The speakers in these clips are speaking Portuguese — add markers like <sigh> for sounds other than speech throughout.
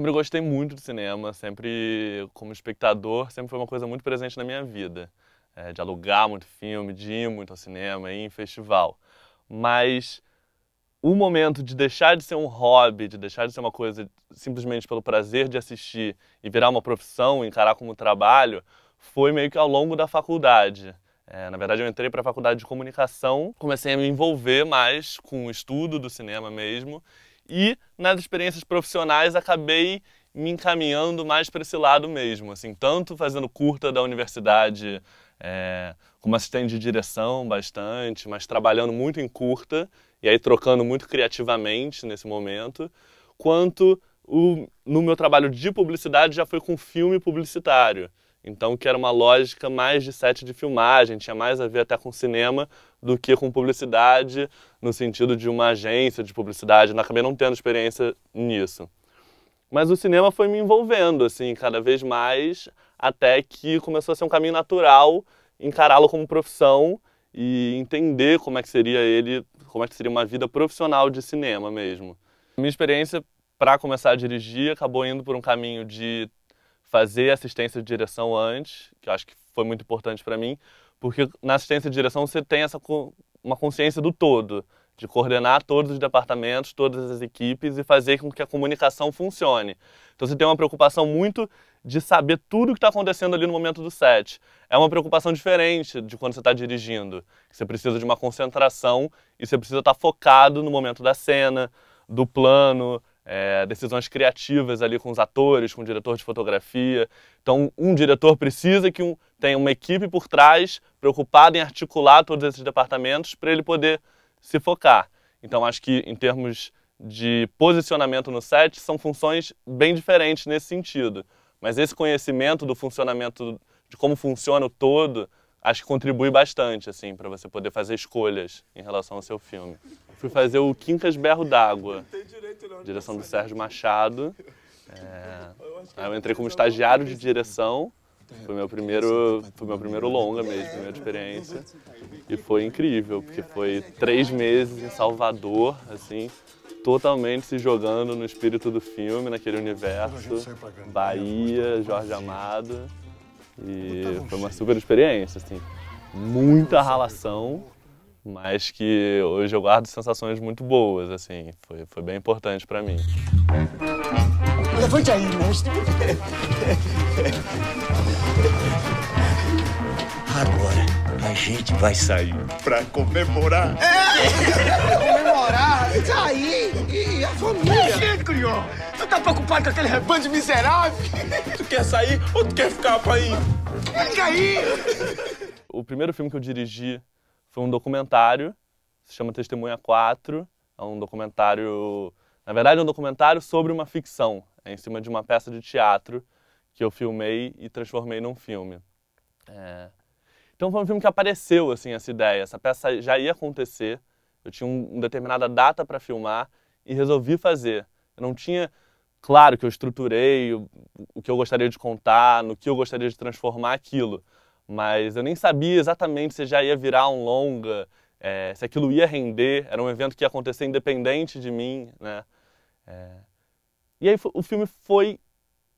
sempre gostei muito de cinema, sempre como espectador, sempre foi uma coisa muito presente na minha vida. É, de alugar muito filme, de ir muito ao cinema, ir em festival. Mas o momento de deixar de ser um hobby, de deixar de ser uma coisa simplesmente pelo prazer de assistir e virar uma profissão, encarar como trabalho, foi meio que ao longo da faculdade. É, na verdade, eu entrei para a faculdade de comunicação, comecei a me envolver mais com o estudo do cinema mesmo e nas experiências profissionais acabei me encaminhando mais para esse lado mesmo, assim, tanto fazendo curta da universidade é, como assistente de direção bastante, mas trabalhando muito em curta e aí trocando muito criativamente nesse momento, quanto o, no meu trabalho de publicidade já foi com filme publicitário. Então, que era uma lógica mais de set de filmagem, tinha mais a ver até com cinema do que com publicidade, no sentido de uma agência de publicidade. Eu né? acabei não tendo experiência nisso. Mas o cinema foi me envolvendo, assim, cada vez mais, até que começou a ser um caminho natural encará-lo como profissão e entender como é que seria ele, como é que seria uma vida profissional de cinema mesmo. Minha experiência para começar a dirigir acabou indo por um caminho de fazer assistência de direção antes, que eu acho que foi muito importante para mim, porque na assistência de direção você tem essa uma consciência do todo, de coordenar todos os departamentos, todas as equipes e fazer com que a comunicação funcione. Então você tem uma preocupação muito de saber tudo o que está acontecendo ali no momento do set. É uma preocupação diferente de quando você está dirigindo. Você precisa de uma concentração e você precisa estar tá focado no momento da cena, do plano, é, decisões criativas ali com os atores, com o diretor de fotografia. Então, um diretor precisa que um, tenha uma equipe por trás preocupada em articular todos esses departamentos para ele poder se focar. Então, acho que em termos de posicionamento no set, são funções bem diferentes nesse sentido. Mas esse conhecimento do funcionamento, de como funciona o todo, acho que contribui bastante, assim, para você poder fazer escolhas em relação ao seu filme. Fui fazer o Quincas Berro d'Água, direção do né? Sérgio Machado. É... Aí eu entrei como estagiário de direção. Foi meu primeiro, foi meu primeiro longa mesmo, primeira experiência. E foi incrível, porque foi três meses em Salvador, assim, totalmente se jogando no espírito do filme, naquele universo. Bahia, Jorge Amado. E foi uma super experiência, assim. Muita ralação, mas que hoje eu guardo sensações muito boas, assim. Foi, foi bem importante para mim. Levante aí, monstro. <laughs> gente vai sair pra comemorar. É! comemorar? Sair? Tá e, a família? Por que, criou? Tu tá preocupado com aquele rebanho de miserável? tu quer sair ou tu quer ficar pra ir? Fica aí! O primeiro filme que eu dirigi foi um documentário, se chama Testemunha 4. É um documentário. Na verdade, é um documentário sobre uma ficção, é em cima de uma peça de teatro que eu filmei e transformei num filme. É... Então foi um filme que apareceu assim essa ideia, essa peça já ia acontecer. Eu tinha uma determinada data para filmar e resolvi fazer. Eu não tinha, claro que eu estruturei o, o que eu gostaria de contar, no que eu gostaria de transformar aquilo, mas eu nem sabia exatamente se já ia virar um longa, é, se aquilo ia render, era um evento que ia acontecer independente de mim, né? É. E aí o filme foi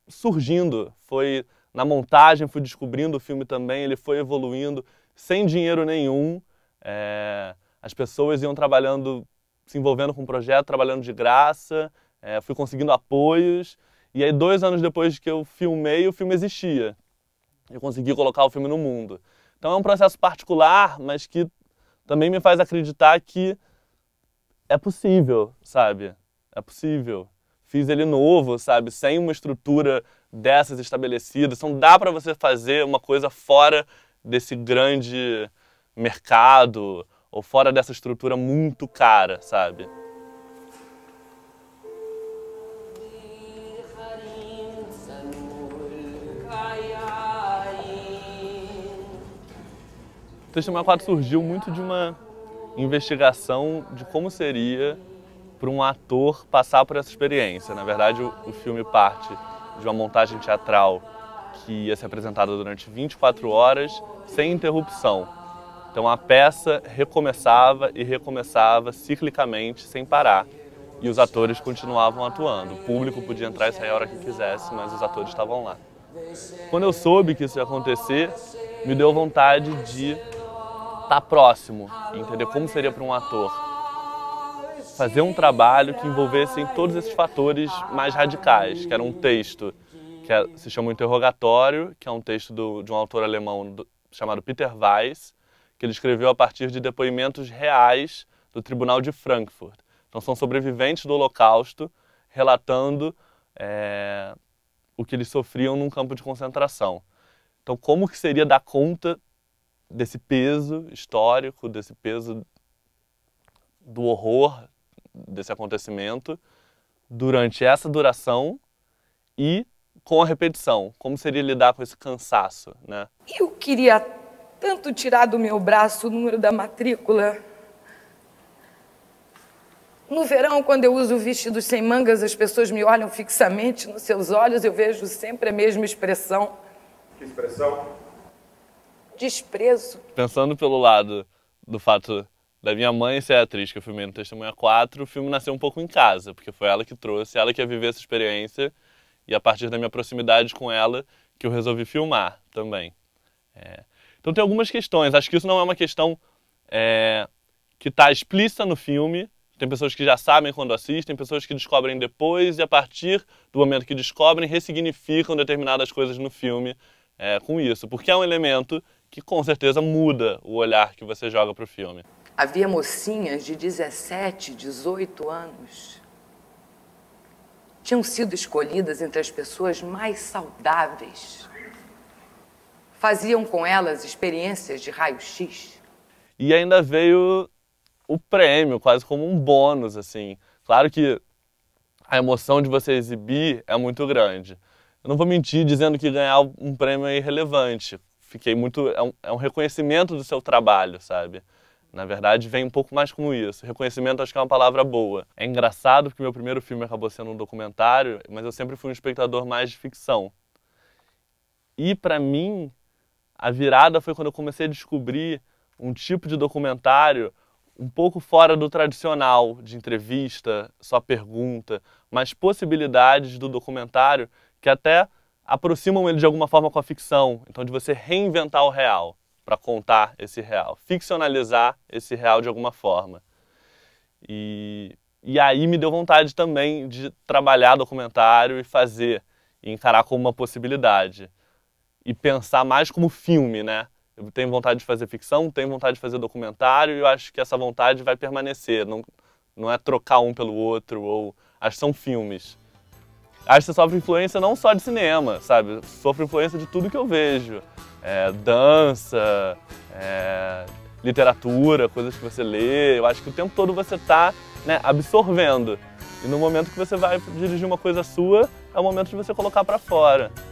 surgindo, foi na montagem fui descobrindo o filme também, ele foi evoluindo sem dinheiro nenhum. É, as pessoas iam trabalhando, se envolvendo com o projeto, trabalhando de graça, é, fui conseguindo apoios. E aí, dois anos depois que eu filmei, o filme existia. Eu consegui colocar o filme no mundo. Então é um processo particular, mas que também me faz acreditar que é possível, sabe? É possível. Fiz ele novo, sabe? Sem uma estrutura dessas estabelecidas. Então dá para você fazer uma coisa fora desse grande mercado ou fora dessa estrutura muito cara, sabe? O Testemunha 4 surgiu muito de uma investigação de como seria para um ator passar por essa experiência. Na verdade, o, o filme parte de uma montagem teatral que ia ser apresentada durante 24 horas, sem interrupção. Então a peça recomeçava e recomeçava ciclicamente, sem parar. E os atores continuavam atuando. O público podia entrar e sair a hora que quisesse, mas os atores estavam lá. Quando eu soube que isso ia acontecer, me deu vontade de estar tá próximo, entender como seria para um ator fazer um trabalho que envolvesse todos esses fatores mais radicais, que era um texto que é, se chama Interrogatório, que é um texto do, de um autor alemão do, chamado Peter Weiss, que ele escreveu a partir de depoimentos reais do Tribunal de Frankfurt. Então são sobreviventes do Holocausto relatando é, o que eles sofriam num campo de concentração. Então como que seria dar conta desse peso histórico, desse peso do horror desse acontecimento durante essa duração e com a repetição? Como seria lidar com esse cansaço, né? Eu queria tanto tirar do meu braço o número da matrícula. No verão, quando eu uso vestidos sem mangas, as pessoas me olham fixamente nos seus olhos, eu vejo sempre a mesma expressão. Que expressão? Desprezo. Pensando pelo lado do fato da minha mãe ser é atriz, que eu filmei no Testemunha 4, o filme nasceu um pouco em casa, porque foi ela que trouxe, ela que ia viver essa experiência, e a partir da minha proximidade com ela, que eu resolvi filmar também. É. Então tem algumas questões, acho que isso não é uma questão é, que está explícita no filme, tem pessoas que já sabem quando assistem, pessoas que descobrem depois, e a partir do momento que descobrem, ressignificam determinadas coisas no filme é, com isso, porque é um elemento que com certeza muda o olhar que você joga para o filme. Havia mocinhas de 17, 18 anos. Tinham sido escolhidas entre as pessoas mais saudáveis. Faziam com elas experiências de raio-x. E ainda veio o prêmio, quase como um bônus, assim. Claro que a emoção de você exibir é muito grande. Eu não vou mentir dizendo que ganhar um prêmio é irrelevante. Fiquei muito. É um, é um reconhecimento do seu trabalho, sabe? Na verdade, vem um pouco mais como isso. Reconhecimento acho que é uma palavra boa. É engraçado porque meu primeiro filme acabou sendo um documentário, mas eu sempre fui um espectador mais de ficção. E para mim, a virada foi quando eu comecei a descobrir um tipo de documentário um pouco fora do tradicional de entrevista, só pergunta, mas possibilidades do documentário que até aproximam ele de alguma forma com a ficção, então de você reinventar o real para contar esse real, ficcionalizar esse real de alguma forma. E, e aí me deu vontade também de trabalhar documentário e fazer, e encarar como uma possibilidade. E pensar mais como filme, né? Eu tenho vontade de fazer ficção, tenho vontade de fazer documentário, e eu acho que essa vontade vai permanecer. Não, não é trocar um pelo outro, ou acho que são filmes. Acho que você sofre influência não só de cinema, sabe? Sofre influência de tudo que eu vejo é, dança, é, literatura, coisas que você lê. Eu acho que o tempo todo você está né, absorvendo. E no momento que você vai dirigir uma coisa sua, é o momento de você colocar para fora.